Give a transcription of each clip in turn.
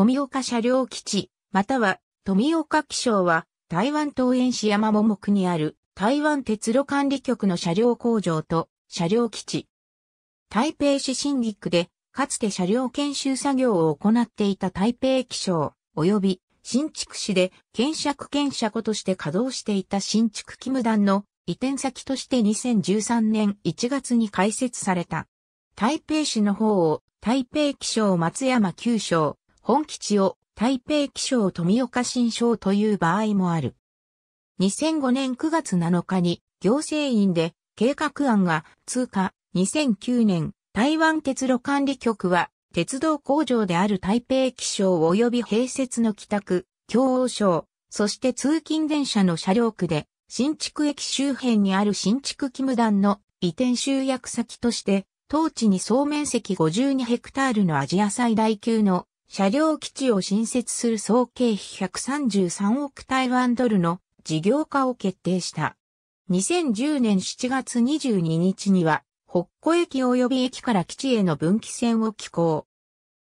富岡車両基地、または富岡気象は台湾東園市山桃区にある台湾鉄路管理局の車両工場と車両基地。台北市新陸でかつて車両研修作業を行っていた台北気象及び新築市で検釈検車庫として稼働していた新築キム団の移転先として2013年1月に開設された。台北市の方を台北気象松山九章、本基地を台北気象富岡新省という場合もある。2005年9月7日に行政院で計画案が通過2009年台湾鉄路管理局は鉄道工場である台北気象及び併設の帰宅、京王省、そして通勤電車の車両区で新築駅周辺にある新築勤務団の移転集約先として、当地に総面積52ヘクタールのアジア最大級の車両基地を新設する総経費133億台湾ドルの事業化を決定した。2010年7月22日には、北湖駅及び駅から基地への分岐線を起工。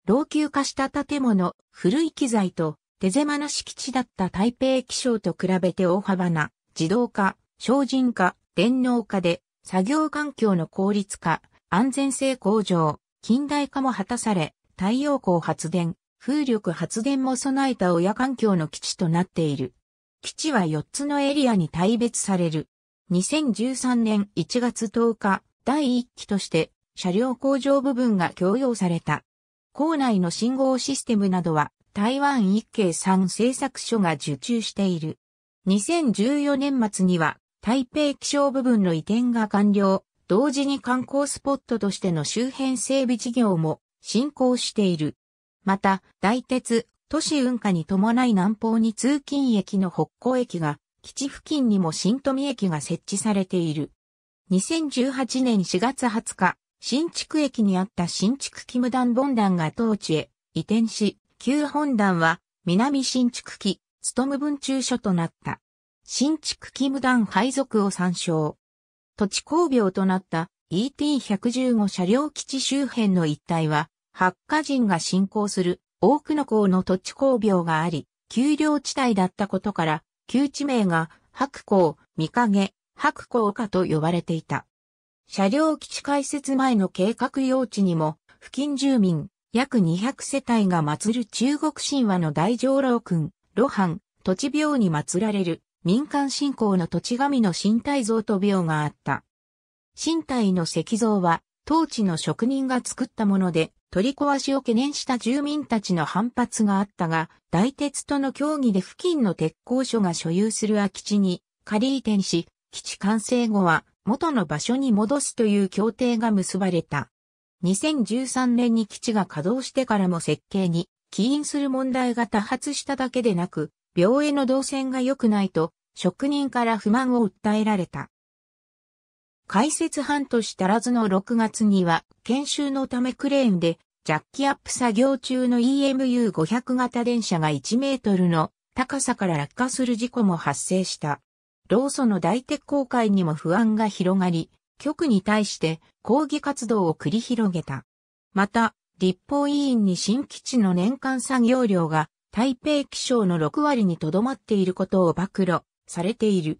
老朽化した建物、古い機材と手狭な敷地だった台北気象と比べて大幅な自動化、精進化、電脳化で作業環境の効率化、安全性向上、近代化も果たされ、太陽光発電、風力発電も備えた親環境の基地となっている。基地は4つのエリアに大別される。2013年1月10日、第1期として車両工場部分が供用された。校内の信号システムなどは台湾一計三製作所が受注している。2014年末には台北気象部分の移転が完了。同時に観光スポットとしての周辺整備事業も進行している。また、大鉄、都市運河に伴い南方に通勤駅の北港駅が、基地付近にも新富駅が設置されている。2018年4月20日、新築駅にあった新築キムダンボンダンが当地へ移転し、旧本団は南新築機、ストム分駐所となった。新築キムダン配属を参照。土地工業となった ET115 車両基地周辺の一帯は八ッ人が信仰する多くの校の土地工業があり、丘陵地帯だったことから、旧地名が白港、三影、白港下と呼ばれていた。車両基地開設前の計画用地にも、付近住民、約200世帯が祀る中国神話の大上老君、露伴、土地廟に祀られる民間信仰の土地神の身体像と廟があった。身体の石像は、当地の職人が作ったもので、取り壊しを懸念した住民たちの反発があったが、大鉄との協議で付近の鉄工所が所有する空き地に仮移転し、基地完成後は元の場所に戻すという協定が結ばれた。2013年に基地が稼働してからも設計に起因する問題が多発しただけでなく、病への動線が良くないと、職人から不満を訴えられた。開設半年足らずの6月には、研修のためクレーンで、ジャッキアップ作業中の EMU500 型電車が1メートルの高さから落下する事故も発生した。労組の大鉄鋼会にも不安が広がり、局に対して抗議活動を繰り広げた。また、立法委員に新基地の年間作業量が台北気象の6割にとどまっていることを暴露されている。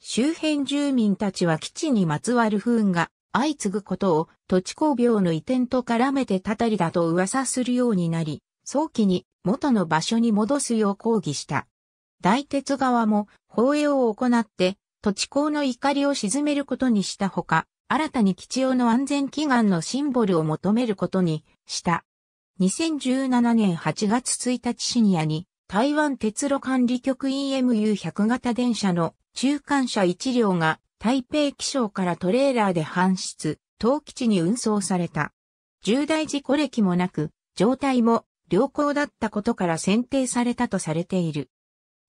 周辺住民たちは基地にまつわる不運が相次ぐことを土地工業の移転と絡めてたたりだと噂するようになり、早期に元の場所に戻すよう抗議した。大鉄側も放映を行って土地工の怒りを鎮めることにしたほか、新たに基地用の安全祈願のシンボルを求めることにした。2017年8月1日深夜に台湾鉄路管理局 EMU100 型電車の中間車1両が台北気象からトレーラーで搬出、当基地に運送された。重大事故歴もなく、状態も良好だったことから選定されたとされている。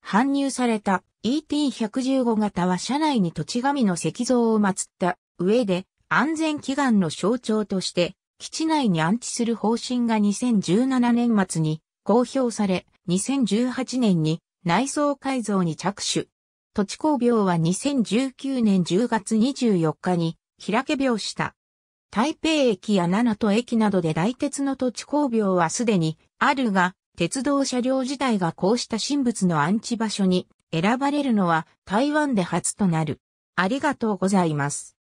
搬入された ET115 型は車内に土地神の石像を祀った上で安全祈願の象徴として基地内に安置する方針が2017年末に公表され2018年に内装改造に着手。土地公廟は2019年10月24日に開け廟した。台北駅や七都駅などで大鉄の土地公廟はすでにあるが、鉄道車両自体がこうした神仏の安置場所に選ばれるのは台湾で初となる。ありがとうございます。